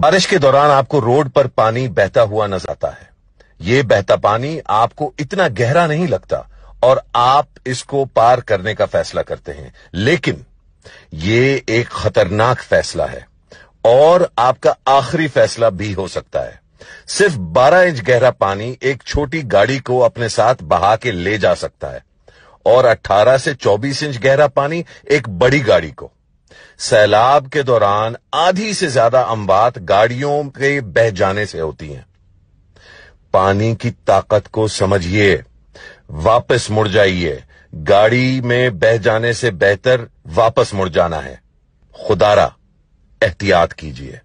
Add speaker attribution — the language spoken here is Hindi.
Speaker 1: बारिश के दौरान आपको रोड पर पानी बहता हुआ नजर आता है ये बहता पानी आपको इतना गहरा नहीं लगता और आप इसको पार करने का फैसला करते हैं लेकिन ये एक खतरनाक फैसला है और आपका आखिरी फैसला भी हो सकता है सिर्फ 12 इंच गहरा पानी एक छोटी गाड़ी को अपने साथ बहा के ले जा सकता है और 18 से 24 इंच गहरा पानी एक बड़ी गाड़ी को सैलाब के दौरान आधी से ज्यादा अम्बात गाड़ियों के बह जाने से होती हैं पानी की ताकत को समझिए वापस मुड़ जाइए गाड़ी में बह जाने से बेहतर वापस मुड़ जाना है खुदारा एहतियात कीजिए